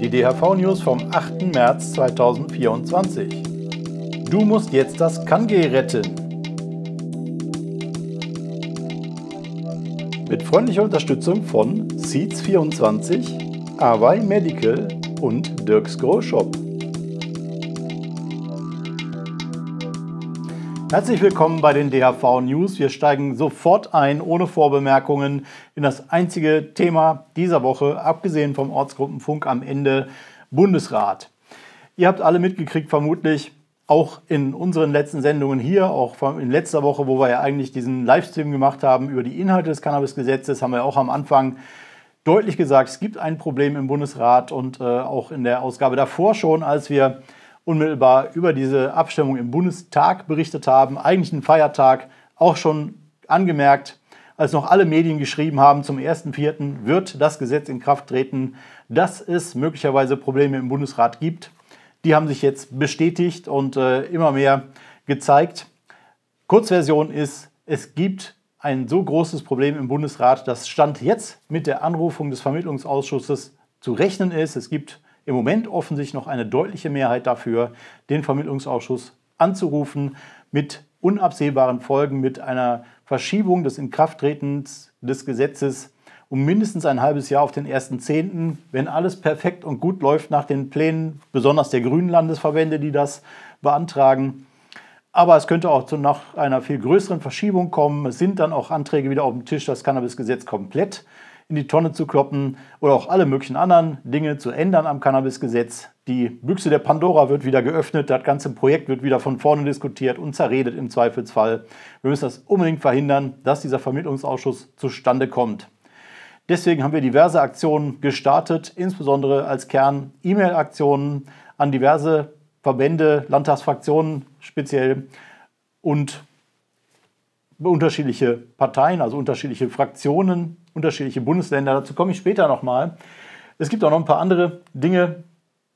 Die DHV-News vom 8. März 2024. Du musst jetzt das Kange retten. Mit freundlicher Unterstützung von Seeds24, Away Medical und Dirks Großshop. Herzlich willkommen bei den DHV News. Wir steigen sofort ein, ohne Vorbemerkungen, in das einzige Thema dieser Woche, abgesehen vom Ortsgruppenfunk am Ende Bundesrat. Ihr habt alle mitgekriegt, vermutlich auch in unseren letzten Sendungen hier, auch in letzter Woche, wo wir ja eigentlich diesen Livestream gemacht haben über die Inhalte des Cannabisgesetzes, haben wir auch am Anfang deutlich gesagt, es gibt ein Problem im Bundesrat und äh, auch in der Ausgabe davor schon, als wir unmittelbar über diese Abstimmung im Bundestag berichtet haben, eigentlich ein Feiertag, auch schon angemerkt, als noch alle Medien geschrieben haben, zum 1.4. wird das Gesetz in Kraft treten, dass es möglicherweise Probleme im Bundesrat gibt. Die haben sich jetzt bestätigt und äh, immer mehr gezeigt. Kurzversion ist, es gibt ein so großes Problem im Bundesrat, dass Stand jetzt mit der Anrufung des Vermittlungsausschusses zu rechnen ist. Es gibt im Moment offensichtlich noch eine deutliche Mehrheit dafür, den Vermittlungsausschuss anzurufen mit unabsehbaren Folgen, mit einer Verschiebung des Inkrafttretens des Gesetzes um mindestens ein halbes Jahr auf den 1.10., wenn alles perfekt und gut läuft nach den Plänen, besonders der grünen Landesverbände, die das beantragen. Aber es könnte auch zu nach einer viel größeren Verschiebung kommen. Es sind dann auch Anträge wieder auf dem Tisch, das Cannabis-Gesetz komplett in die Tonne zu kloppen oder auch alle möglichen anderen Dinge zu ändern am Cannabisgesetz. Die Büchse der Pandora wird wieder geöffnet, das ganze Projekt wird wieder von vorne diskutiert und zerredet im Zweifelsfall. Wir müssen das unbedingt verhindern, dass dieser Vermittlungsausschuss zustande kommt. Deswegen haben wir diverse Aktionen gestartet, insbesondere als Kern E-Mail-Aktionen an diverse Verbände, Landtagsfraktionen speziell und unterschiedliche Parteien, also unterschiedliche Fraktionen, unterschiedliche Bundesländer. Dazu komme ich später nochmal. Es gibt auch noch ein paar andere Dinge,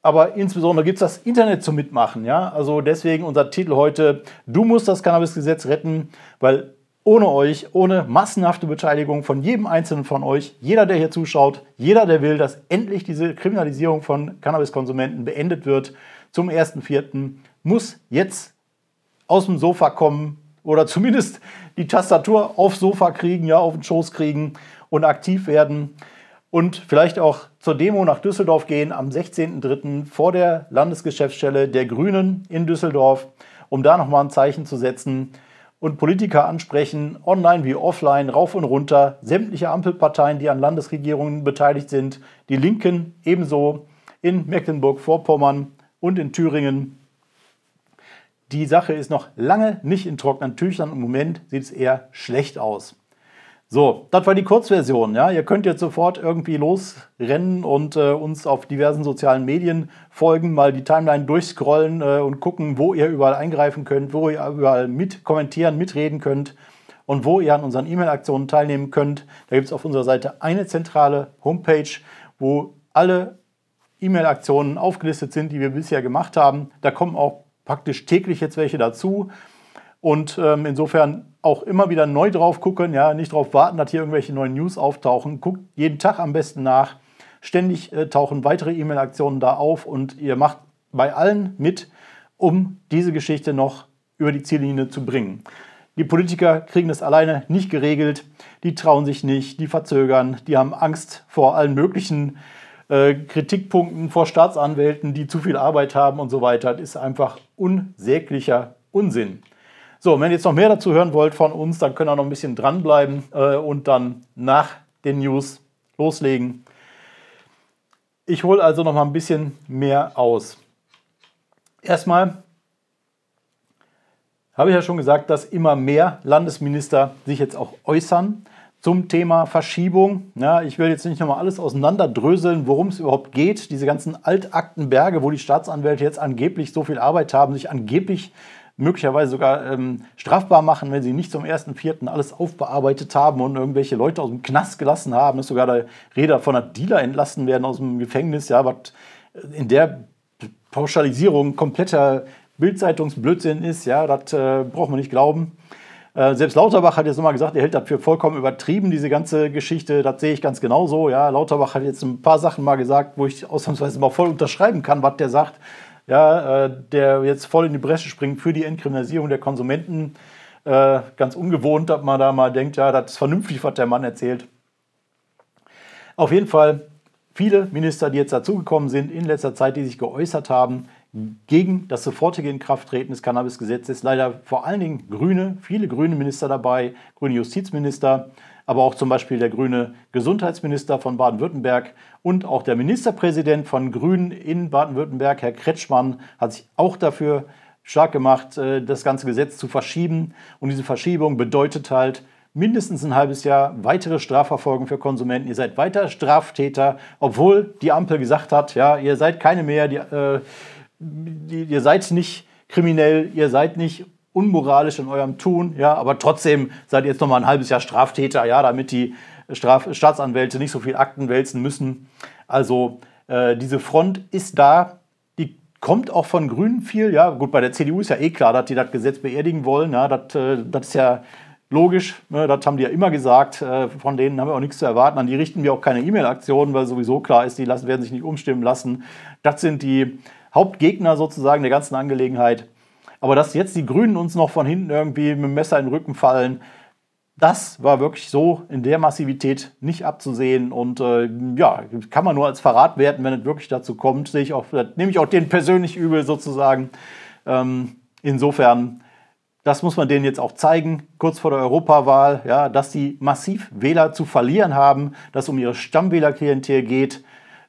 aber insbesondere gibt es das Internet zum Mitmachen. Ja? Also deswegen unser Titel heute, du musst das Cannabisgesetz retten, weil ohne euch, ohne massenhafte Beteiligung von jedem Einzelnen von euch, jeder, der hier zuschaut, jeder, der will, dass endlich diese Kriminalisierung von Cannabiskonsumenten beendet wird, zum 1.4. muss jetzt aus dem Sofa kommen, oder zumindest die Tastatur aufs Sofa kriegen, ja, auf den Schoß kriegen und aktiv werden und vielleicht auch zur Demo nach Düsseldorf gehen am 16.03. vor der Landesgeschäftsstelle der Grünen in Düsseldorf, um da nochmal ein Zeichen zu setzen und Politiker ansprechen, online wie offline, rauf und runter, sämtliche Ampelparteien, die an Landesregierungen beteiligt sind, die Linken ebenso in Mecklenburg-Vorpommern und in Thüringen die Sache ist noch lange nicht in trockenen Tüchern. Im Moment sieht es eher schlecht aus. So, das war die Kurzversion. Ja? Ihr könnt jetzt sofort irgendwie losrennen und äh, uns auf diversen sozialen Medien folgen, mal die Timeline durchscrollen äh, und gucken, wo ihr überall eingreifen könnt, wo ihr überall mit kommentieren, mitreden könnt und wo ihr an unseren E-Mail-Aktionen teilnehmen könnt. Da gibt es auf unserer Seite eine zentrale Homepage, wo alle E-Mail-Aktionen aufgelistet sind, die wir bisher gemacht haben. Da kommen auch praktisch täglich jetzt welche dazu. Und ähm, insofern auch immer wieder neu drauf gucken, ja, nicht darauf warten, dass hier irgendwelche neuen News auftauchen. Guckt jeden Tag am besten nach. Ständig äh, tauchen weitere E-Mail-Aktionen da auf und ihr macht bei allen mit, um diese Geschichte noch über die Ziellinie zu bringen. Die Politiker kriegen das alleine nicht geregelt, die trauen sich nicht, die verzögern, die haben Angst vor allen möglichen äh, Kritikpunkten vor Staatsanwälten, die zu viel Arbeit haben und so weiter. Das ist einfach unsäglicher Unsinn. So, wenn ihr jetzt noch mehr dazu hören wollt von uns, dann könnt ihr noch ein bisschen dranbleiben äh, und dann nach den News loslegen. Ich hole also noch mal ein bisschen mehr aus. Erstmal habe ich ja schon gesagt, dass immer mehr Landesminister sich jetzt auch äußern zum Thema Verschiebung. Ja, ich will jetzt nicht nochmal alles auseinanderdröseln, worum es überhaupt geht. Diese ganzen Altaktenberge, wo die Staatsanwälte jetzt angeblich so viel Arbeit haben, sich angeblich möglicherweise sogar ähm, strafbar machen, wenn sie nicht zum 1.4. alles aufbearbeitet haben und irgendwelche Leute aus dem Knast gelassen haben, dass sogar der Räder von einer Dealer entlassen werden aus dem Gefängnis, ja, was äh, in der Pauschalisierung kompletter Bildzeitungsblödsinn ist, ja, das äh, braucht man nicht glauben. Äh, selbst Lauterbach hat jetzt nochmal gesagt, er hält das für vollkommen übertrieben, diese ganze Geschichte. Das sehe ich ganz genauso. Ja, Lauterbach hat jetzt ein paar Sachen mal gesagt, wo ich ausnahmsweise mal voll unterschreiben kann, was der sagt. Ja, äh, der jetzt voll in die Bresche springt für die Entkriminalisierung der Konsumenten. Äh, ganz ungewohnt, dass man da mal denkt, ja, das ist vernünftig, was der Mann erzählt. Auf jeden Fall viele Minister, die jetzt dazugekommen sind in letzter Zeit, die sich geäußert haben, gegen das sofortige Inkrafttreten des Cannabisgesetzes. Leider vor allen Dingen Grüne, viele grüne Minister dabei, grüne Justizminister, aber auch zum Beispiel der grüne Gesundheitsminister von Baden-Württemberg und auch der Ministerpräsident von Grünen in Baden-Württemberg, Herr Kretschmann, hat sich auch dafür stark gemacht, äh, das ganze Gesetz zu verschieben. Und diese Verschiebung bedeutet halt, mindestens ein halbes Jahr weitere Strafverfolgung für Konsumenten. Ihr seid weiter Straftäter, obwohl die Ampel gesagt hat, ja, ihr seid keine mehr. Die, äh, ihr seid nicht kriminell, ihr seid nicht unmoralisch in eurem Tun, ja, aber trotzdem seid ihr jetzt noch mal ein halbes Jahr Straftäter, ja, damit die Straf Staatsanwälte nicht so viel Akten wälzen müssen. Also äh, diese Front ist da, die kommt auch von Grünen viel, ja, gut, bei der CDU ist ja eh klar, dass die das Gesetz beerdigen wollen, ja, das äh, ist ja logisch, ne, das haben die ja immer gesagt, äh, von denen haben wir auch nichts zu erwarten, an die richten wir auch keine E-Mail-Aktionen, weil sowieso klar ist, die lassen, werden sich nicht umstimmen lassen. Das sind die Hauptgegner sozusagen der ganzen Angelegenheit. Aber dass jetzt die Grünen uns noch von hinten irgendwie mit dem Messer in den Rücken fallen, das war wirklich so in der Massivität nicht abzusehen und äh, ja, kann man nur als Verrat werten, wenn es wirklich dazu kommt. Sehe ich auch, nehme ich auch den persönlich übel sozusagen. Ähm, insofern, das muss man denen jetzt auch zeigen, kurz vor der Europawahl, ja, dass sie massiv Wähler zu verlieren haben, dass es um ihre Stammwählerklientel geht.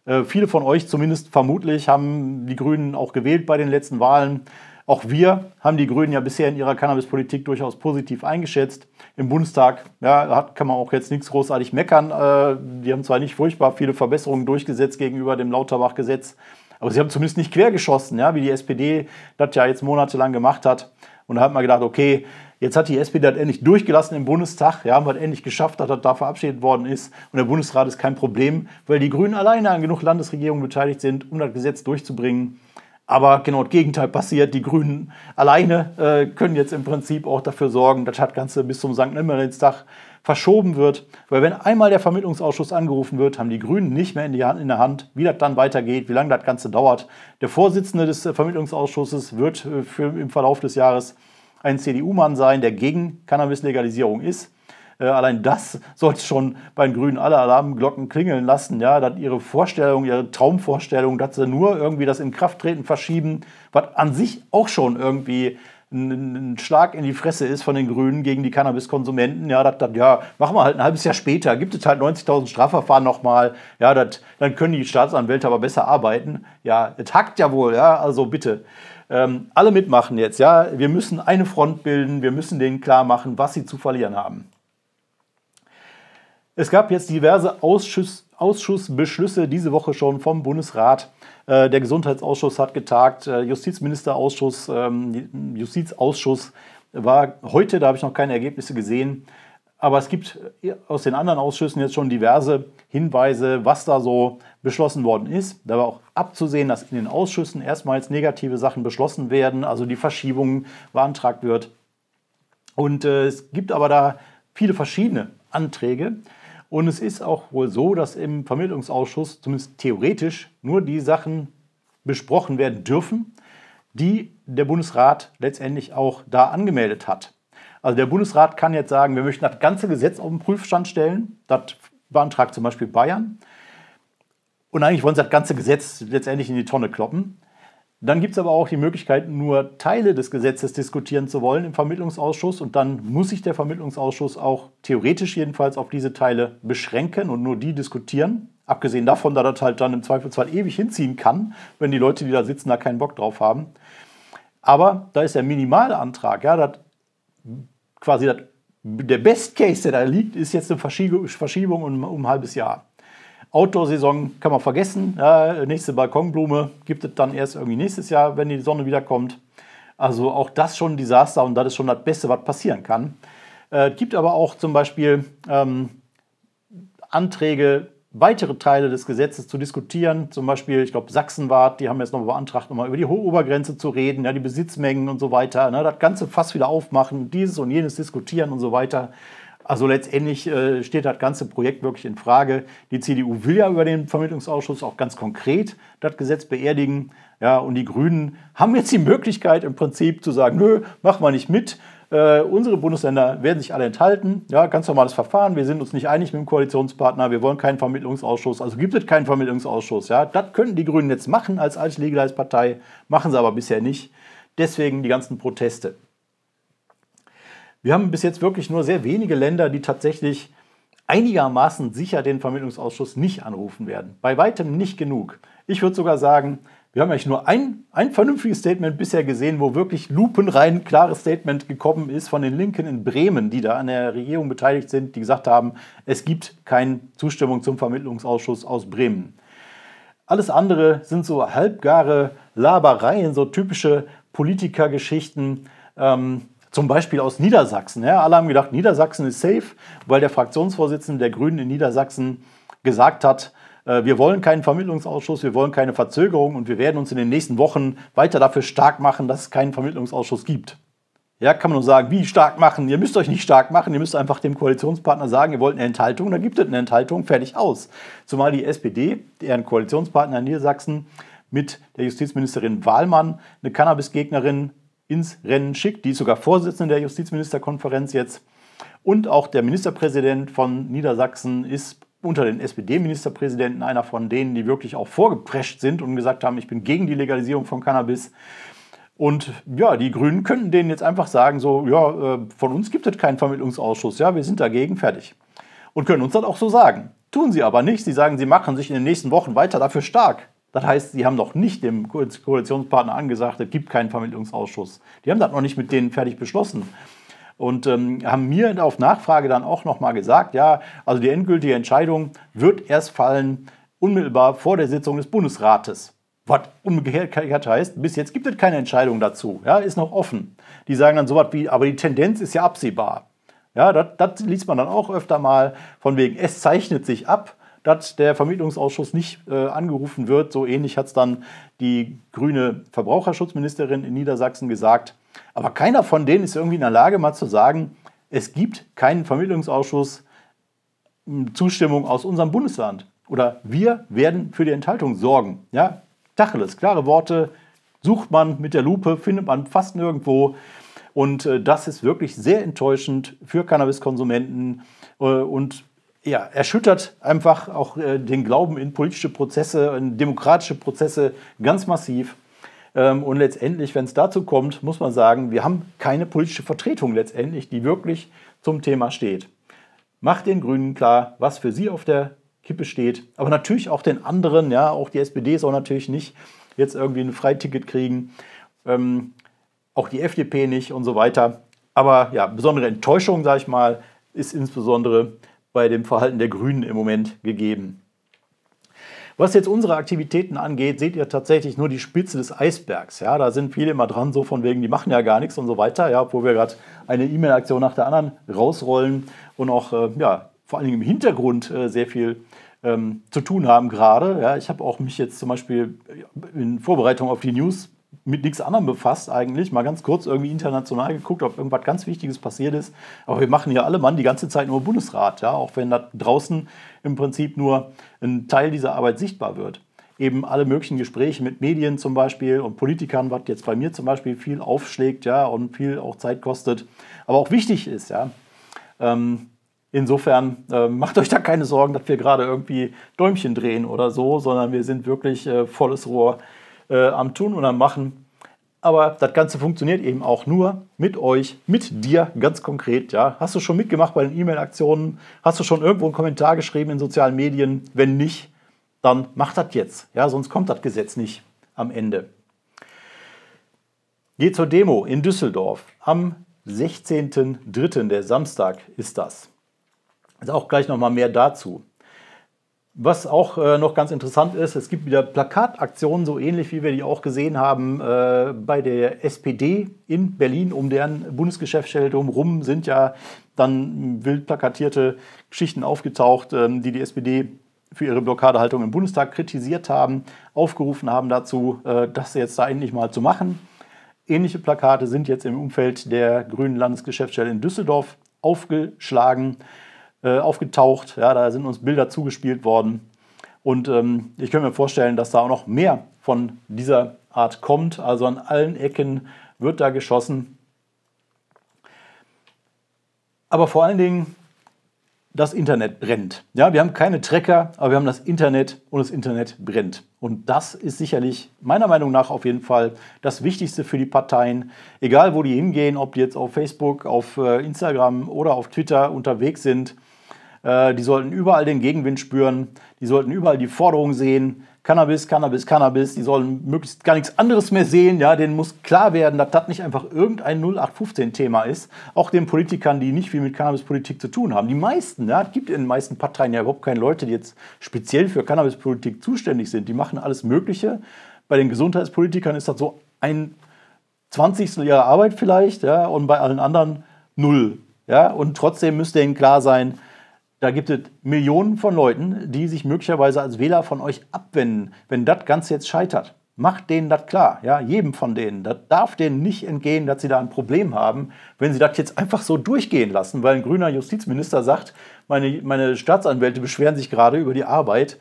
Äh, viele von euch zumindest vermutlich haben die Grünen auch gewählt bei den letzten Wahlen. Auch wir haben die Grünen ja bisher in ihrer Cannabispolitik durchaus positiv eingeschätzt. Im Bundestag ja, hat, kann man auch jetzt nichts großartig meckern. Äh, die haben zwar nicht furchtbar viele Verbesserungen durchgesetzt gegenüber dem Lauterbach-Gesetz, aber sie haben zumindest nicht quergeschossen, ja, wie die SPD das ja jetzt monatelang gemacht hat. Und da hat man gedacht, okay, jetzt hat die SPD das endlich durchgelassen im Bundestag, ja, haben wir endlich geschafft, dass das da verabschiedet worden ist. Und der Bundesrat ist kein Problem, weil die Grünen alleine an genug Landesregierungen beteiligt sind, um das Gesetz durchzubringen. Aber genau das Gegenteil passiert. Die Grünen alleine äh, können jetzt im Prinzip auch dafür sorgen, dass das Ganze bis zum St. Nimmeritstag verschoben wird. Weil wenn einmal der Vermittlungsausschuss angerufen wird, haben die Grünen nicht mehr in, die Hand, in der Hand, wie das dann weitergeht, wie lange das Ganze dauert. Der Vorsitzende des äh, Vermittlungsausschusses wird äh, für, im Verlauf des Jahres ein CDU-Mann sein, der gegen Cannabis-Legalisierung ist. Äh, allein das sollte schon bei den Grünen alle Alarmglocken klingeln lassen, ja, dass ihre Vorstellung, ihre Traumvorstellung, dass sie nur irgendwie das Inkrafttreten verschieben, was an sich auch schon irgendwie ein, Schlag in die Fresse ist von den Grünen gegen die Cannabiskonsumenten, ja, dat, dat, ja, machen wir halt ein halbes Jahr später, gibt es halt 90.000 Strafverfahren nochmal, ja, dat, dann können die Staatsanwälte aber besser arbeiten. Ja, es hackt ja wohl, ja, also bitte. Ähm, alle mitmachen jetzt, ja. Wir müssen eine Front bilden, wir müssen denen klar machen, was sie zu verlieren haben. Es gab jetzt diverse Ausschuss, Ausschussbeschlüsse diese Woche schon vom Bundesrat. Äh, der Gesundheitsausschuss hat getagt, äh, Justizministerausschuss, ähm, Justizausschuss war heute, da habe ich noch keine Ergebnisse gesehen. Aber es gibt äh, aus den anderen Ausschüssen jetzt schon diverse Hinweise, was da so beschlossen worden ist. Da war auch abzusehen, dass in den Ausschüssen erstmals negative Sachen beschlossen werden, also die Verschiebung beantragt wird. Und äh, es gibt aber da viele verschiedene Anträge. Und es ist auch wohl so, dass im Vermittlungsausschuss zumindest theoretisch nur die Sachen besprochen werden dürfen, die der Bundesrat letztendlich auch da angemeldet hat. Also der Bundesrat kann jetzt sagen, wir möchten das ganze Gesetz auf den Prüfstand stellen. Das beantragt zum Beispiel Bayern. Und eigentlich wollen sie das ganze Gesetz letztendlich in die Tonne kloppen. Dann gibt es aber auch die Möglichkeit, nur Teile des Gesetzes diskutieren zu wollen im Vermittlungsausschuss und dann muss sich der Vermittlungsausschuss auch theoretisch jedenfalls auf diese Teile beschränken und nur die diskutieren. Abgesehen davon, da das halt dann im Zweifelsfall ewig hinziehen kann, wenn die Leute, die da sitzen, da keinen Bock drauf haben. Aber da ist der Minimalantrag, ja, das quasi das, der Best Case, der da liegt, ist jetzt eine Verschiebung um, um ein halbes Jahr. Outdoor-Saison kann man vergessen. Ja, nächste Balkonblume gibt es dann erst irgendwie nächstes Jahr, wenn die Sonne wiederkommt. Also auch das schon ein Desaster und das ist schon das Beste, was passieren kann. Äh, es äh, gibt aber auch zum Beispiel ähm, Anträge, weitere Teile des Gesetzes zu diskutieren. Zum Beispiel, ich glaube, Sachsenwart, die haben jetzt noch beantragt, nochmal über die Obergrenze zu reden, ja, die Besitzmengen und so weiter. Ne, das ganze fast wieder aufmachen, dieses und jenes diskutieren und so weiter. Also letztendlich äh, steht das ganze Projekt wirklich in Frage. Die CDU will ja über den Vermittlungsausschuss auch ganz konkret das Gesetz beerdigen. Ja, und die Grünen haben jetzt die Möglichkeit im Prinzip zu sagen, nö, mach mal nicht mit. Äh, unsere Bundesländer werden sich alle enthalten. Ja, ganz normales Verfahren. Wir sind uns nicht einig mit dem Koalitionspartner. Wir wollen keinen Vermittlungsausschuss. Also gibt es keinen Vermittlungsausschuss. Ja, das könnten die Grünen jetzt machen als alt Legalize-Partei. Machen sie aber bisher nicht. Deswegen die ganzen Proteste. Wir haben bis jetzt wirklich nur sehr wenige Länder, die tatsächlich einigermaßen sicher den Vermittlungsausschuss nicht anrufen werden. Bei weitem nicht genug. Ich würde sogar sagen, wir haben eigentlich nur ein, ein vernünftiges Statement bisher gesehen, wo wirklich lupenrein klares Statement gekommen ist von den Linken in Bremen, die da an der Regierung beteiligt sind, die gesagt haben, es gibt keine Zustimmung zum Vermittlungsausschuss aus Bremen. Alles andere sind so halbgare Labereien, so typische Politikergeschichten. Ähm, zum Beispiel aus Niedersachsen. Ja, alle haben gedacht, Niedersachsen ist safe, weil der Fraktionsvorsitzende der Grünen in Niedersachsen gesagt hat, äh, wir wollen keinen Vermittlungsausschuss, wir wollen keine Verzögerung und wir werden uns in den nächsten Wochen weiter dafür stark machen, dass es keinen Vermittlungsausschuss gibt. Ja, kann man nur sagen, wie stark machen? Ihr müsst euch nicht stark machen, ihr müsst einfach dem Koalitionspartner sagen, ihr wollt eine Enthaltung, dann gibt es eine Enthaltung, fertig aus. Zumal die SPD, deren Koalitionspartner in Niedersachsen, mit der Justizministerin Wahlmann, eine Cannabis-Gegnerin ins Rennen schickt. Die ist sogar Vorsitzende der Justizministerkonferenz jetzt. Und auch der Ministerpräsident von Niedersachsen ist unter den SPD-Ministerpräsidenten einer von denen, die wirklich auch vorgeprescht sind und gesagt haben, ich bin gegen die Legalisierung von Cannabis. Und ja, die Grünen könnten denen jetzt einfach sagen, so, ja, äh, von uns gibt es keinen Vermittlungsausschuss, ja, wir sind dagegen, fertig. Und können uns das auch so sagen. Tun sie aber nicht. Sie sagen, sie machen sich in den nächsten Wochen weiter dafür stark. Das heißt, sie haben noch nicht dem Koalitionspartner angesagt, es gibt keinen Vermittlungsausschuss. Die haben das noch nicht mit denen fertig beschlossen. Und ähm, haben mir auf Nachfrage dann auch nochmal gesagt, ja, also die endgültige Entscheidung wird erst fallen unmittelbar vor der Sitzung des Bundesrates. Was umgekehrt heißt, bis jetzt gibt es keine Entscheidung dazu, ja, ist noch offen. Die sagen dann so was wie, aber die Tendenz ist ja absehbar. Ja, das liest man dann auch öfter mal, von wegen, es zeichnet sich ab dass der Vermittlungsausschuss nicht äh, angerufen wird. So ähnlich hat es dann die grüne Verbraucherschutzministerin in Niedersachsen gesagt. Aber keiner von denen ist irgendwie in der Lage, mal zu sagen, es gibt keinen Vermittlungsausschuss hm, Zustimmung aus unserem Bundesland. Oder wir werden für die Enthaltung sorgen. Ja, Tacheles, klare Worte, sucht man mit der Lupe, findet man fast nirgendwo. Und äh, das ist wirklich sehr enttäuschend für Cannabiskonsumenten äh, und ja, erschüttert einfach auch äh, den Glauben in politische Prozesse, in demokratische Prozesse ganz massiv. Ähm, und letztendlich, wenn es dazu kommt, muss man sagen, wir haben keine politische Vertretung letztendlich, die wirklich zum Thema steht. Macht den Grünen klar, was für sie auf der Kippe steht, aber natürlich auch den anderen, ja, auch die SPD soll natürlich nicht jetzt irgendwie ein Freiticket kriegen, ähm, auch die FDP nicht und so weiter. Aber ja, besondere Enttäuschung, sage ich mal, ist insbesondere bei dem Verhalten der Grünen im Moment gegeben. Was jetzt unsere Aktivitäten angeht, seht ihr tatsächlich nur die Spitze des Eisbergs. Ja, da sind viele immer dran, so von wegen, die machen ja gar nichts und so weiter, ja, wo wir gerade eine E-Mail-Aktion nach der anderen rausrollen und auch äh, ja, vor allen Dingen im Hintergrund äh, sehr viel ähm, zu tun haben gerade. Ja, ich habe auch mich jetzt zum Beispiel in Vorbereitung auf die News mit nichts anderem befasst eigentlich, mal ganz kurz irgendwie international geguckt, ob irgendwas ganz Wichtiges passiert ist. Aber wir machen ja alle Mann die ganze Zeit nur Bundesrat, ja, auch wenn da draußen im Prinzip nur ein Teil dieser Arbeit sichtbar wird. Eben alle möglichen Gespräche mit Medien zum Beispiel und Politikern, was jetzt bei mir zum Beispiel viel aufschlägt, ja, und viel auch Zeit kostet, aber auch wichtig ist, ja. Ähm, Insofern äh, macht euch da keine Sorgen, dass wir gerade irgendwie Däumchen drehen oder so, sondern wir sind wirklich äh, volles Rohr äh, am Tun und am Machen. Aber das Ganze funktioniert eben auch nur mit euch, mit dir ganz konkret. Ja. Hast du schon mitgemacht bei den E-Mail-Aktionen? Hast du schon irgendwo einen Kommentar geschrieben in sozialen Medien? Wenn nicht, dann mach das jetzt. Ja, sonst kommt das Gesetz nicht am Ende. Geh zur Demo in Düsseldorf. Am 16.03., der Samstag, ist das. Ist auch gleich nochmal mehr dazu. Was auch äh, noch ganz interessant ist, es gibt wieder Plakataktionen, so ähnlich wie wir die auch gesehen haben äh, bei der SPD in Berlin. Um deren Bundesgeschäftsstelle drumherum sind ja dann wild plakatierte Geschichten aufgetaucht, ähm, die die SPD für ihre Blockadehaltung im Bundestag kritisiert haben, aufgerufen haben dazu, äh, das jetzt da endlich mal zu machen. Ähnliche Plakate sind jetzt im Umfeld der Grünen Landesgeschäftsstelle in Düsseldorf aufgeschlagen. Äh, aufgetaucht. Ja, da sind uns Bilder zugespielt worden. Und ähm, ich könnte mir vorstellen, dass da auch noch mehr von dieser Art kommt. Also an allen Ecken wird da geschossen. Aber vor allen Dingen das Internet brennt. Ja, wir haben keine Trecker, aber wir haben das Internet und das Internet brennt. Und das ist sicherlich meiner Meinung nach auf jeden Fall das Wichtigste für die Parteien. Egal, wo die hingehen, ob die jetzt auf Facebook, auf äh, Instagram oder auf Twitter unterwegs sind, äh, die sollten überall den Gegenwind spüren, die sollten überall die Forderung sehen, Cannabis, Cannabis, Cannabis, die sollen möglichst gar nichts anderes mehr sehen, ja, denen muss klar werden, dass das nicht einfach irgendein 0815-Thema ist, auch den Politikern, die nicht viel mit Cannabispolitik zu tun haben. Die meisten, ja, es gibt in den meisten Parteien ja überhaupt keine Leute, die jetzt speziell für Cannabispolitik zuständig sind, die machen alles Mögliche. Bei den Gesundheitspolitikern ist das so ein Zwanzigstel ihrer Arbeit vielleicht, ja, und bei allen anderen null, ja, und trotzdem müsste ihnen klar sein, da gibt es Millionen von Leuten, die sich möglicherweise als Wähler von euch abwenden, wenn das Ganze jetzt scheitert. Macht denen das klar, ja, jedem von denen. Das darf denen nicht entgehen, dass sie da ein Problem haben, wenn sie das jetzt einfach so durchgehen lassen, weil ein grüner Justizminister sagt, meine, meine Staatsanwälte beschweren sich gerade über die Arbeit.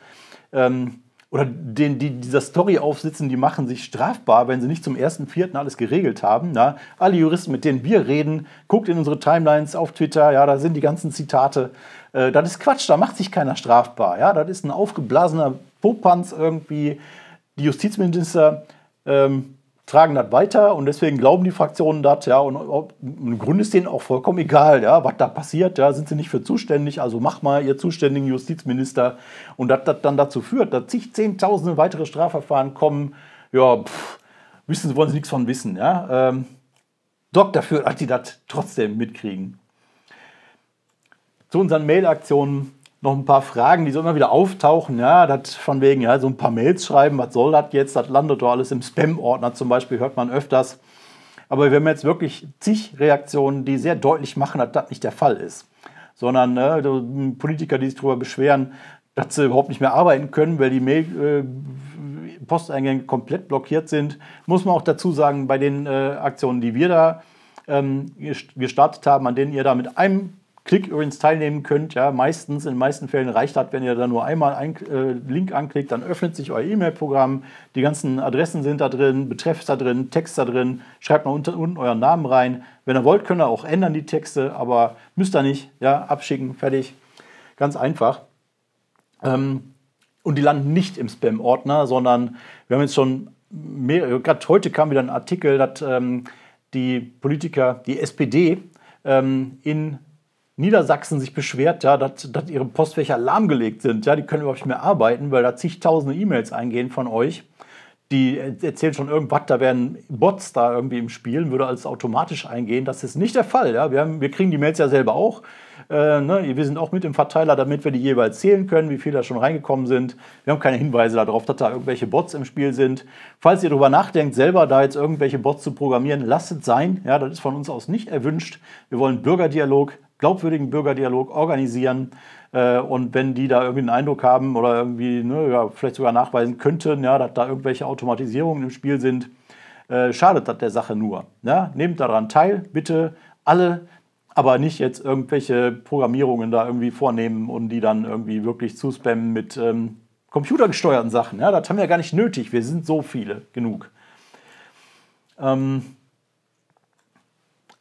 Ähm, oder den, die dieser Story aufsitzen, die machen sich strafbar, wenn sie nicht zum 1.4. alles geregelt haben. Na, alle Juristen, mit denen wir reden, guckt in unsere Timelines auf Twitter, ja, da sind die ganzen Zitate. Äh, das ist Quatsch, da macht sich keiner strafbar. Ja? Das ist ein aufgeblasener Popanz irgendwie. Die Justizminister ähm, tragen das weiter und deswegen glauben die Fraktionen das. Ja? Und ob, im Grunde ist denen auch vollkommen egal, ja? was da passiert. Ja? Sind sie nicht für zuständig, also mach mal ihr zuständigen Justizminister. Und dass das dann dazu führt, dass zig Zehntausende weitere Strafverfahren kommen. Ja, pff, wissen sie, wollen sie nichts von wissen. Ja? Ähm, sorgt dafür, dass die das trotzdem mitkriegen zu unseren Mail-Aktionen noch ein paar Fragen, die so immer wieder auftauchen. Ja, das von wegen, ja, so ein paar Mails schreiben, was soll das jetzt? Das landet doch alles im Spam-Ordner zum Beispiel, hört man öfters. Aber wir haben jetzt wirklich zig Reaktionen, die sehr deutlich machen, dass das nicht der Fall ist. Sondern ne, Politiker, die sich darüber beschweren, dass sie überhaupt nicht mehr arbeiten können, weil die Mail, äh, Posteingänge komplett blockiert sind. Muss man auch dazu sagen, bei den äh, Aktionen, die wir da ähm, gestartet haben, an denen ihr da mit einem Klick übrigens teilnehmen könnt. Ja, meistens, in den meisten Fällen reicht das, wenn ihr da nur einmal einen äh, Link anklickt, dann öffnet sich euer E-Mail-Programm. Die ganzen Adressen sind da drin, Betreff da drin, Text da drin. Schreibt mal unten, unten euren Namen rein. Wenn ihr wollt, könnt ihr auch ändern die Texte, aber müsst ihr nicht. Ja, abschicken, fertig. Ganz einfach. Ähm, und die landen nicht im Spam-Ordner, sondern wir haben jetzt schon mehr, äh, gerade heute kam wieder ein Artikel, dass ähm, die Politiker, die SPD, ähm, in Niedersachsen sich beschwert, ja, dass, dass ihre Postfächer lahmgelegt sind. Ja, die können überhaupt nicht mehr arbeiten, weil da zigtausende E-Mails eingehen von euch. Die äh, erzählen schon irgendwas, da wären Bots da irgendwie im Spiel, würde alles automatisch eingehen. Das ist nicht der Fall. Ja. Wir, haben, wir kriegen die Mails ja selber auch. Äh, ne? Wir sind auch mit im Verteiler, damit wir die jeweils zählen können, wie viele da schon reingekommen sind. Wir haben keine Hinweise darauf, dass da irgendwelche Bots im Spiel sind. Falls ihr darüber nachdenkt, selber da jetzt irgendwelche Bots zu programmieren, lasst es sein. Ja, das ist von uns aus nicht erwünscht. Wir wollen Bürgerdialog, glaubwürdigen Bürgerdialog organisieren. Äh, und wenn die da irgendwie einen Eindruck haben oder irgendwie ne, ja, vielleicht sogar nachweisen könnten, ja, dass da irgendwelche Automatisierungen im Spiel sind, äh, schadet das der Sache nur. Ja? Ne? Nehmt daran teil, bitte alle, aber nicht jetzt irgendwelche Programmierungen da irgendwie vornehmen und die dann irgendwie wirklich zuspammen mit ähm, computergesteuerten Sachen. Ja? Das haben wir ja gar nicht nötig, wir sind so viele genug. Ähm,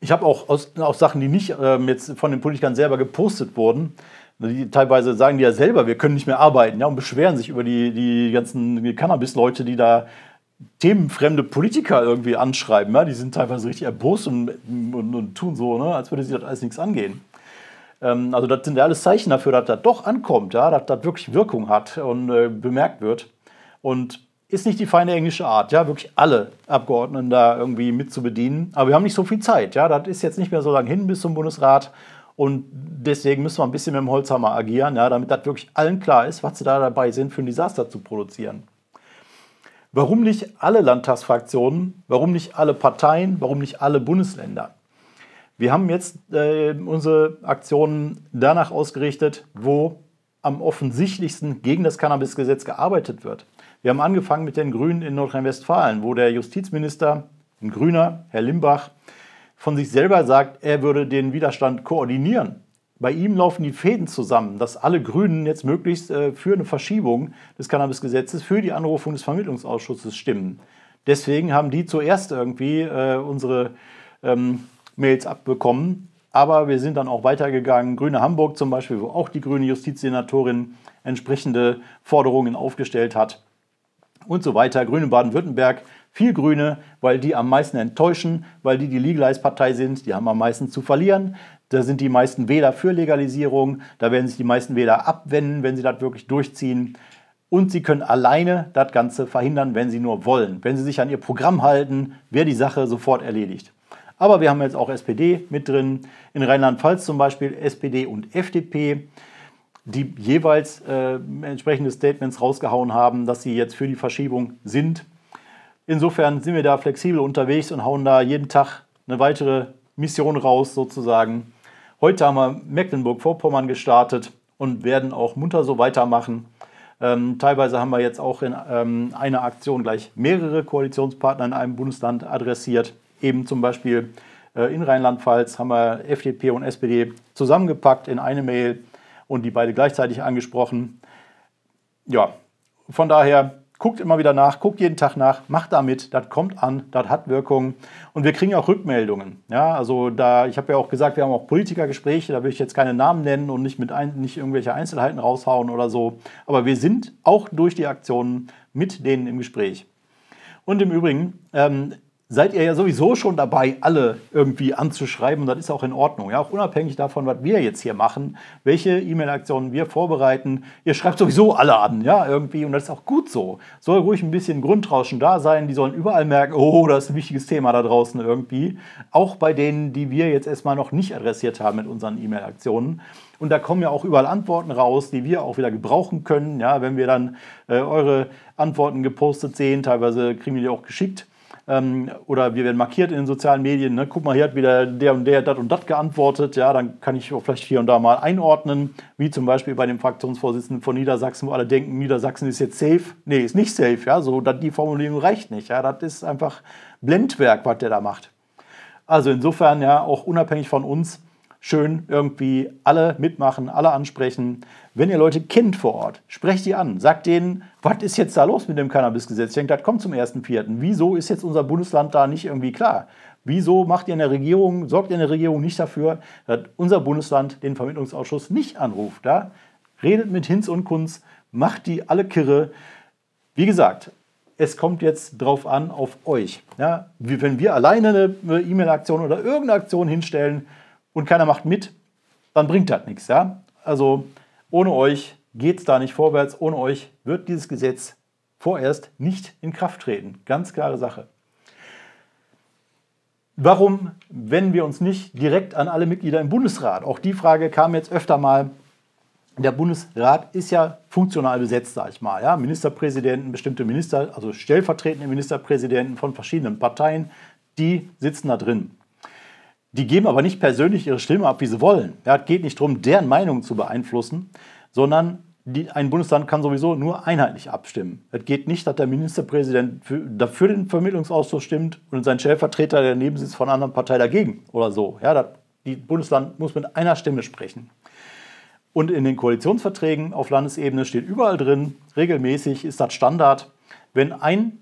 ich habe auch auch Sachen, die nicht ähm, jetzt von den Politikern selber gepostet wurden, die teilweise sagen die ja selber, wir können nicht mehr arbeiten, ja, und beschweren sich über die, die ganzen Cannabis-Leute, die da themenfremde Politiker irgendwie anschreiben. Ja? Die sind teilweise richtig erbost und, und, und tun so, ne? als würde sie das alles nichts angehen. Ähm, also das sind ja alles Zeichen dafür, dass das doch ankommt, ja? dass das wirklich Wirkung hat und äh, bemerkt wird. Und ist nicht die feine englische Art, ja, wirklich alle Abgeordneten da irgendwie mit zu bedienen. Aber wir haben nicht so viel Zeit, ja, das ist jetzt nicht mehr so lange hin bis zum Bundesrat. Und deswegen müssen wir ein bisschen mit dem Holzhammer agieren, ja, damit das wirklich allen klar ist, was sie da dabei sind, für ein Desaster zu produzieren. Warum nicht alle Landtagsfraktionen, warum nicht alle Parteien, warum nicht alle Bundesländer? Wir haben jetzt äh, unsere Aktionen danach ausgerichtet, wo am offensichtlichsten gegen das Cannabisgesetz gearbeitet wird. Wir haben angefangen mit den Grünen in Nordrhein-Westfalen, wo der Justizminister, ein Grüner, Herr Limbach, von sich selber sagt, er würde den Widerstand koordinieren. Bei ihm laufen die Fäden zusammen, dass alle Grünen jetzt möglichst äh, für eine Verschiebung des Cannabisgesetzes, für die Anrufung des Vermittlungsausschusses stimmen. Deswegen haben die zuerst irgendwie äh, unsere ähm, Mails abbekommen. Aber wir sind dann auch weitergegangen. Grüne Hamburg zum Beispiel, wo auch die grüne Justizsenatorin entsprechende Forderungen aufgestellt hat und so weiter. Grüne Baden-Württemberg, viel Grüne, weil die am meisten enttäuschen, weil die die Legalize-Partei sind, die haben am meisten zu verlieren. Da sind die meisten Wähler für Legalisierung, da werden sich die meisten Wähler abwenden, wenn sie das wirklich durchziehen. Und sie können alleine das Ganze verhindern, wenn sie nur wollen. Wenn sie sich an ihr Programm halten, wäre die Sache sofort erledigt. Aber wir haben jetzt auch SPD mit drin. In Rheinland-Pfalz zum Beispiel SPD und FDP die jeweils äh, entsprechende Statements rausgehauen haben, dass sie jetzt für die Verschiebung sind. Insofern sind wir da flexibel unterwegs und hauen da jeden Tag eine weitere Mission raus sozusagen. Heute haben wir Mecklenburg-Vorpommern gestartet und werden auch munter so weitermachen. Ähm, teilweise haben wir jetzt auch in ähm, einer Aktion gleich mehrere Koalitionspartner in einem Bundesland adressiert. Eben zum Beispiel äh, in Rheinland-Pfalz haben wir FDP und SPD zusammengepackt in eine Mail und die beide gleichzeitig angesprochen. Ja, von daher guckt immer wieder nach, guckt jeden Tag nach, macht damit, das kommt an, das hat Wirkung und wir kriegen auch Rückmeldungen. Ja, also da, ich habe ja auch gesagt, wir haben auch Politikergespräche, da will ich jetzt keine Namen nennen und nicht mit ein, nicht irgendwelche Einzelheiten raushauen oder so, aber wir sind auch durch die Aktionen mit denen im Gespräch. Und im Übrigen, ähm, seid ihr ja sowieso schon dabei, alle irgendwie anzuschreiben. Und das ist auch in Ordnung. Ja, auch unabhängig davon, was wir jetzt hier machen, welche E-Mail-Aktionen wir vorbereiten. Ihr schreibt sowieso alle an, ja, irgendwie. Und das ist auch gut so. Soll ruhig ein bisschen Grundrauschen da sein. Die sollen überall merken, oh, das ist ein wichtiges Thema da draußen irgendwie. Auch bei denen, die wir jetzt erstmal noch nicht adressiert haben mit unseren E-Mail-Aktionen. Und da kommen ja auch überall Antworten raus, die wir auch wieder gebrauchen können. Ja, wenn wir dann äh, eure Antworten gepostet sehen, teilweise kriegen wir die auch geschickt ähm, oder wir werden markiert in den sozialen Medien. Ne? Guck mal, hier hat wieder der und der das und das geantwortet. Ja, dann kann ich auch vielleicht hier und da mal einordnen, wie zum Beispiel bei dem Fraktionsvorsitzenden von Niedersachsen, wo alle denken, Niedersachsen ist jetzt safe. Nee, ist nicht safe. Ja, so die Formulierung reicht nicht. Ja, das ist einfach Blendwerk, was der da macht. Also insofern ja auch unabhängig von uns schön irgendwie alle mitmachen, alle ansprechen. Wenn ihr Leute kennt vor Ort, sprecht die an, sagt denen, was ist jetzt da los mit dem Cannabisgesetz? Ich denke, das kommt zum 1.4. Wieso ist jetzt unser Bundesland da nicht irgendwie klar? Wieso macht ihr in Regierung, sorgt ihr in der Regierung nicht dafür, dass unser Bundesland den Vermittlungsausschuss nicht anruft? Da redet mit Hinz und Kunz, macht die alle kirre. Wie gesagt, es kommt jetzt drauf an, auf euch. Ja, wenn wir alleine eine E-Mail-Aktion oder irgendeine Aktion hinstellen, und keiner macht mit, dann bringt das nichts. Ja? Also ohne euch geht es da nicht vorwärts, ohne euch wird dieses Gesetz vorerst nicht in Kraft treten. Ganz klare Sache. Warum wenden wir uns nicht direkt an alle Mitglieder im Bundesrat? Auch die Frage kam jetzt öfter mal. Der Bundesrat ist ja funktional besetzt, sage ich mal. Ja? Ministerpräsidenten, bestimmte Minister, also stellvertretende Ministerpräsidenten von verschiedenen Parteien, die sitzen da drin. Die geben aber nicht persönlich ihre Stimme ab, wie sie wollen. Ja, es geht nicht darum, deren Meinung zu beeinflussen, sondern die, ein Bundesland kann sowieso nur einheitlich abstimmen. Es geht nicht, dass der Ministerpräsident für, dafür den Vermittlungsausschuss stimmt und sein Stellvertreter, der daneben sitzt, von einer anderen Partei dagegen oder so. Ja, das, die Bundesland muss mit einer Stimme sprechen. Und in den Koalitionsverträgen auf Landesebene steht überall drin, regelmäßig ist das Standard, wenn ein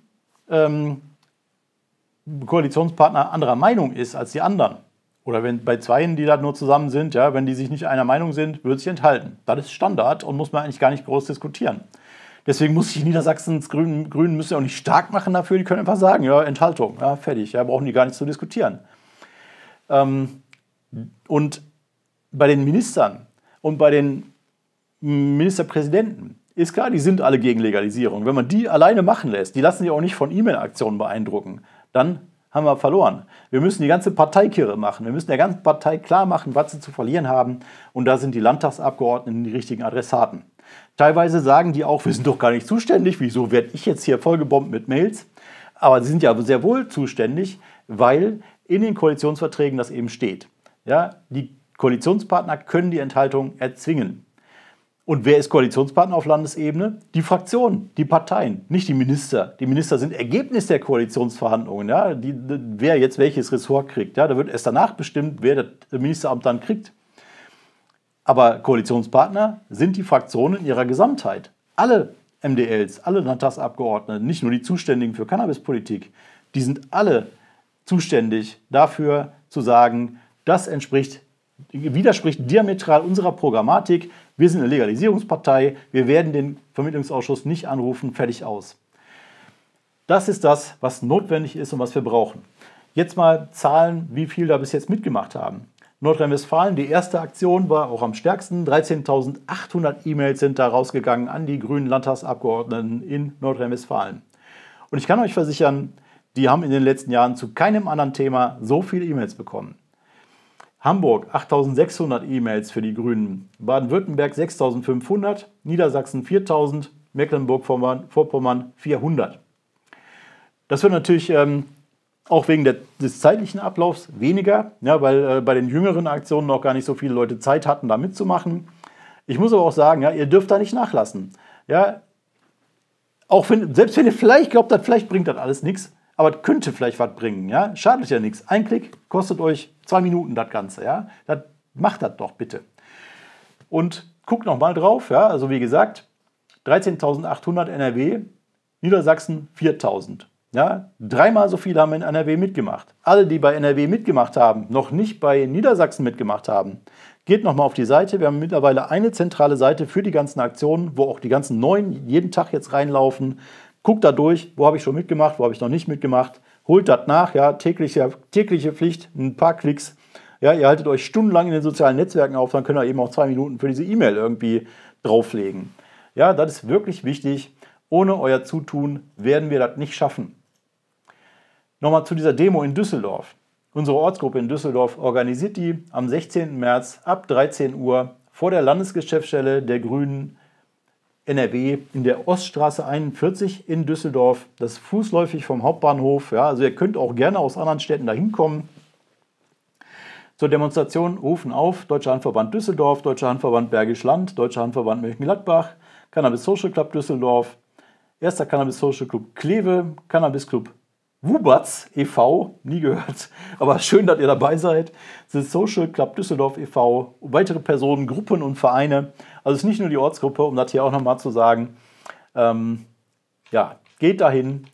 ähm, Koalitionspartner anderer Meinung ist als die anderen, oder wenn bei Zweien, die da nur zusammen sind, ja, wenn die sich nicht einer Meinung sind, wird sich enthalten. Das ist Standard und muss man eigentlich gar nicht groß diskutieren. Deswegen muss sich Niedersachsens Grünen, Grünen müssen ja auch nicht stark machen dafür. Die können einfach sagen, ja, Enthaltung, ja, fertig, ja, brauchen die gar nicht zu diskutieren. Ähm, und bei den Ministern und bei den Ministerpräsidenten ist klar, die sind alle gegen Legalisierung. Wenn man die alleine machen lässt, die lassen sich auch nicht von E-Mail-Aktionen beeindrucken, dann haben wir verloren. Wir müssen die ganze Parteikirre machen. Wir müssen der ganzen Partei klar machen, was sie zu verlieren haben. Und da sind die Landtagsabgeordneten die richtigen Adressaten. Teilweise sagen die auch, wir sind doch gar nicht zuständig. Wieso werde ich jetzt hier vollgebombt mit Mails? Aber sie sind ja sehr wohl zuständig, weil in den Koalitionsverträgen das eben steht. Ja, die Koalitionspartner können die Enthaltung erzwingen. Und wer ist Koalitionspartner auf Landesebene? Die Fraktionen, die Parteien, nicht die Minister. Die Minister sind Ergebnis der Koalitionsverhandlungen. Ja? Die, wer jetzt welches Ressort kriegt. Ja? Da wird erst danach bestimmt, wer das Ministeramt dann kriegt. Aber Koalitionspartner sind die Fraktionen in ihrer Gesamtheit. Alle MDLs, alle Landtagsabgeordneten, nicht nur die Zuständigen für Cannabispolitik, die sind alle zuständig dafür zu sagen, das entspricht, widerspricht diametral unserer Programmatik, wir sind eine Legalisierungspartei, wir werden den Vermittlungsausschuss nicht anrufen, fertig aus. Das ist das, was notwendig ist und was wir brauchen. Jetzt mal Zahlen, wie viel da bis jetzt mitgemacht haben. Nordrhein-Westfalen, die erste Aktion war auch am stärksten. 13.800 E-Mails sind da rausgegangen an die grünen Landtagsabgeordneten in Nordrhein-Westfalen. Und ich kann euch versichern, die haben in den letzten Jahren zu keinem anderen Thema so viele E-Mails bekommen. Hamburg 8600 E-Mails für die Grünen, Baden-Württemberg 6500, Niedersachsen 4000, Mecklenburg-Vorpommern 400. Das wird natürlich ähm, auch wegen der, des zeitlichen Ablaufs weniger, ja, weil äh, bei den jüngeren Aktionen noch gar nicht so viele Leute Zeit hatten, da mitzumachen. Ich muss aber auch sagen, ja, ihr dürft da nicht nachlassen. Ja, auch wenn, selbst wenn ihr vielleicht glaubt, das, vielleicht bringt das alles nichts, aber das könnte vielleicht was bringen, ja? Schadet ja nichts. Ein Klick kostet euch zwei Minuten das Ganze, ja? Das, macht das doch bitte. Und guckt nochmal drauf, ja? Also wie gesagt, 13.800 NRW, Niedersachsen 4.000. Ja, dreimal so viele haben in NRW mitgemacht. Alle, die bei NRW mitgemacht haben, noch nicht bei Niedersachsen mitgemacht haben, geht nochmal auf die Seite. Wir haben mittlerweile eine zentrale Seite für die ganzen Aktionen, wo auch die ganzen neuen jeden Tag jetzt reinlaufen guckt da durch, wo habe ich schon mitgemacht, wo habe ich noch nicht mitgemacht, holt das nach, ja, tägliche, tägliche Pflicht, ein paar Klicks. Ja, ihr haltet euch stundenlang in den sozialen Netzwerken auf, dann könnt ihr eben auch zwei Minuten für diese E-Mail irgendwie drauflegen. Ja, das ist wirklich wichtig. Ohne euer Zutun werden wir das nicht schaffen. Nochmal zu dieser Demo in Düsseldorf. Unsere Ortsgruppe in Düsseldorf organisiert die am 16. März ab 13 Uhr vor der Landesgeschäftsstelle der Grünen NRW in der Oststraße 41 in Düsseldorf. Das ist fußläufig vom Hauptbahnhof. Ja, also ihr könnt auch gerne aus anderen Städten dahin kommen. Zur Demonstration rufen auf Deutscher Handverband Düsseldorf, Deutscher Handverband Bergisch Land, Deutscher Handverband Mönchengladbach, Cannabis Social Club Düsseldorf, Erster Cannabis Social Club Kleve, Cannabis Club Wubatz e.V., nie gehört, aber schön, dass ihr dabei seid. The Social Club Düsseldorf e.V., weitere Personen, Gruppen und Vereine also es ist nicht nur die Ortsgruppe, um das hier auch nochmal zu sagen. Ähm, ja, geht dahin.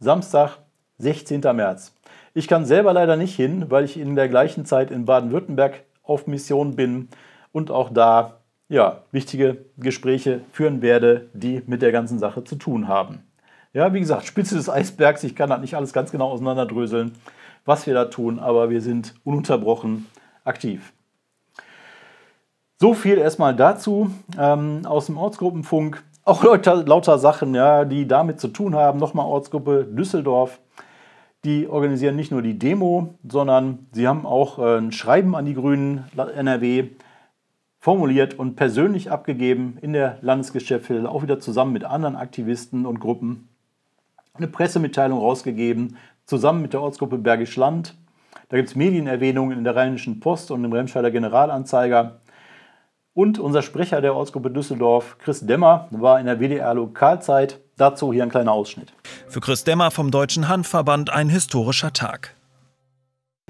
Samstag, 16. März. Ich kann selber leider nicht hin, weil ich in der gleichen Zeit in Baden-Württemberg auf Mission bin und auch da ja, wichtige Gespräche führen werde, die mit der ganzen Sache zu tun haben. Ja, wie gesagt, Spitze des Eisbergs, ich kann das nicht alles ganz genau auseinanderdröseln, was wir da tun, aber wir sind ununterbrochen aktiv. So viel erstmal dazu ähm, aus dem Ortsgruppenfunk. Auch lauter, lauter Sachen, ja, die damit zu tun haben. Nochmal Ortsgruppe Düsseldorf. Die organisieren nicht nur die Demo, sondern sie haben auch äh, ein Schreiben an die Grünen NRW formuliert und persönlich abgegeben in der Landesgeschäftsstelle, auch wieder zusammen mit anderen Aktivisten und Gruppen. Eine Pressemitteilung rausgegeben, zusammen mit der Ortsgruppe Bergisch Land. Da gibt es Medienerwähnungen in der Rheinischen Post und im Remscheider Generalanzeiger. Und unser Sprecher der Ortsgruppe Düsseldorf, Chris Demmer, war in der WDR-Lokalzeit. Dazu hier ein kleiner Ausschnitt. Für Chris Demmer vom Deutschen Handverband ein historischer Tag.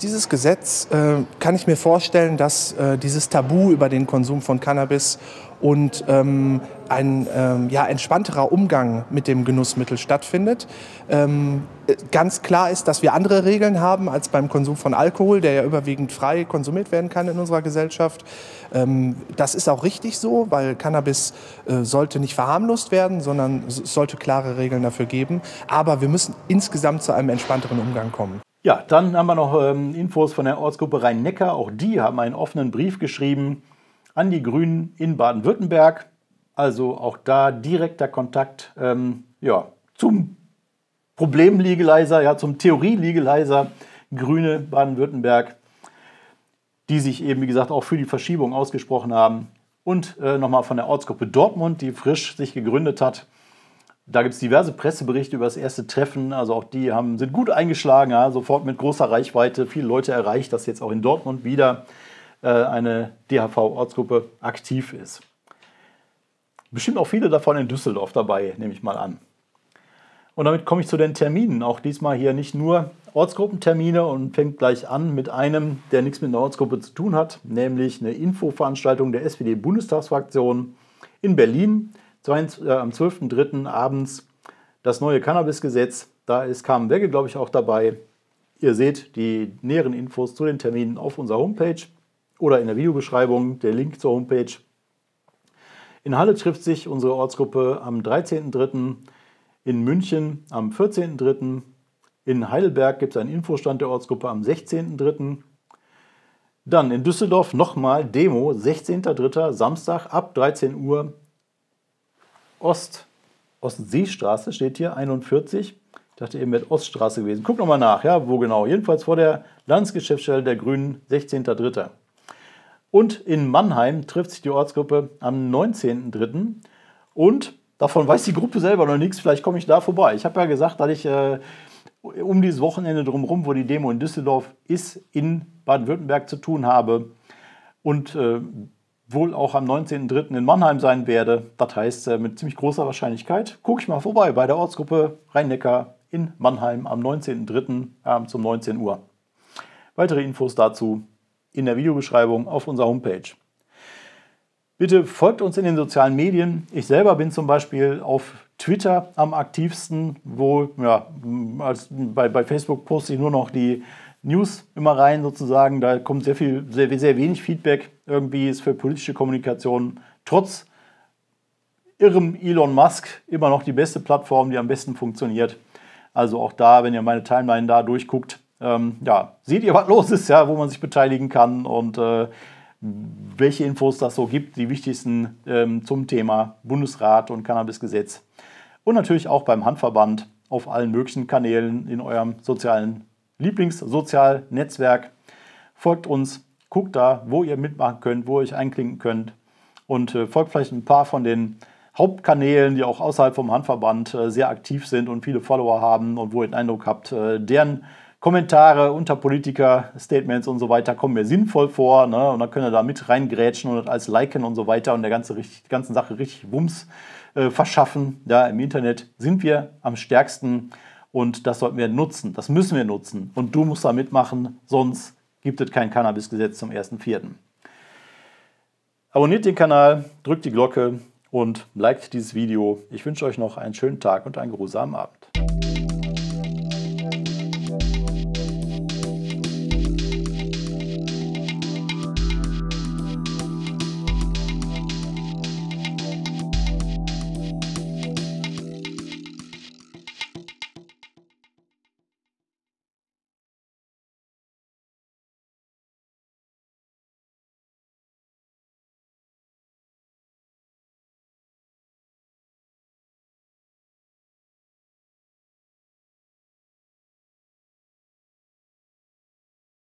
Dieses Gesetz äh, kann ich mir vorstellen, dass äh, dieses Tabu über den Konsum von Cannabis und ähm, ein ähm, ja, entspannterer Umgang mit dem Genussmittel stattfindet. Ähm, äh, ganz klar ist, dass wir andere Regeln haben als beim Konsum von Alkohol, der ja überwiegend frei konsumiert werden kann in unserer Gesellschaft. Ähm, das ist auch richtig so, weil Cannabis äh, sollte nicht verharmlost werden, sondern es sollte klare Regeln dafür geben. Aber wir müssen insgesamt zu einem entspannteren Umgang kommen. Ja, dann haben wir noch ähm, Infos von der Ortsgruppe Rhein-Neckar. Auch die haben einen offenen Brief geschrieben an die Grünen in Baden-Württemberg. Also auch da direkter Kontakt ähm, ja, zum Problem-Legalizer, ja, zum Theorie-Legalizer Grüne Baden-Württemberg, die sich eben, wie gesagt, auch für die Verschiebung ausgesprochen haben. Und äh, nochmal von der Ortsgruppe Dortmund, die frisch sich gegründet hat da gibt es diverse Presseberichte über das erste Treffen. Also auch die haben, sind gut eingeschlagen, ja, sofort mit großer Reichweite. Viele Leute erreicht, dass jetzt auch in Dortmund wieder äh, eine DHV-Ortsgruppe aktiv ist. Bestimmt auch viele davon in Düsseldorf dabei, nehme ich mal an. Und damit komme ich zu den Terminen. Auch diesmal hier nicht nur Ortsgruppentermine und fängt gleich an mit einem, der nichts mit einer Ortsgruppe zu tun hat, nämlich eine Infoveranstaltung der SPD-Bundestagsfraktion in Berlin äh, am 12.03. abends das neue Cannabis-Gesetz. Da ist Carmen Wegge, glaube ich, auch dabei. Ihr seht die näheren Infos zu den Terminen auf unserer Homepage oder in der Videobeschreibung der Link zur Homepage. In Halle trifft sich unsere Ortsgruppe am 13.03., in München am 14.03., in Heidelberg gibt es einen Infostand der Ortsgruppe am 16.03. Dann in Düsseldorf nochmal Demo, 16.03. Samstag ab 13 Uhr Ost, Ostseestraße steht hier, 41. Ich dachte eben, wäre Oststraße gewesen. Guck nochmal nach, ja, wo genau. Jedenfalls vor der Landesgeschäftsstelle der Grünen, 16.03. Und in Mannheim trifft sich die Ortsgruppe am 19.03. Und davon weiß die Gruppe selber noch nichts, vielleicht komme ich da vorbei. Ich habe ja gesagt, dass ich äh, um dieses Wochenende drumherum, wo die Demo in Düsseldorf ist, in Baden-Württemberg zu tun habe. Und äh, wohl auch am 19.03. in Mannheim sein werde. Das heißt, äh, mit ziemlich großer Wahrscheinlichkeit gucke ich mal vorbei bei der Ortsgruppe Rhein-Neckar in Mannheim am 19.03. zum 19 Uhr. Weitere Infos dazu in der Videobeschreibung auf unserer Homepage. Bitte folgt uns in den sozialen Medien. Ich selber bin zum Beispiel auf Twitter am aktivsten, wo ja, bei, bei Facebook poste ich nur noch die News immer rein sozusagen. Da kommt sehr viel, sehr, sehr wenig Feedback. Irgendwie ist für politische Kommunikation trotz irrem Elon Musk immer noch die beste Plattform, die am besten funktioniert. Also auch da, wenn ihr meine Timeline da durchguckt, ähm, ja, seht ihr, was los ist, ja, wo man sich beteiligen kann und äh, welche Infos das so gibt, die wichtigsten ähm, zum Thema Bundesrat und Cannabisgesetz. Und natürlich auch beim Handverband auf allen möglichen Kanälen in eurem sozialen Lieblingssozialnetzwerk. Folgt uns, guckt da, wo ihr mitmachen könnt, wo ihr euch einklinken könnt und äh, folgt vielleicht ein paar von den Hauptkanälen, die auch außerhalb vom Handverband äh, sehr aktiv sind und viele Follower haben und wo ihr den Eindruck habt, äh, deren Kommentare unter Politiker, Statements und so weiter kommen mir sinnvoll vor. Ne? Und dann könnt ihr da mit reingrätschen und als liken und so weiter und der ganze, richtig, ganzen Sache richtig Wumms äh, verschaffen. Ja, Im Internet sind wir am stärksten. Und das sollten wir nutzen, das müssen wir nutzen. Und du musst da mitmachen, sonst gibt es kein Cannabisgesetz zum 1.4. Abonniert den Kanal, drückt die Glocke und liked dieses Video. Ich wünsche euch noch einen schönen Tag und einen geruhsamen Abend.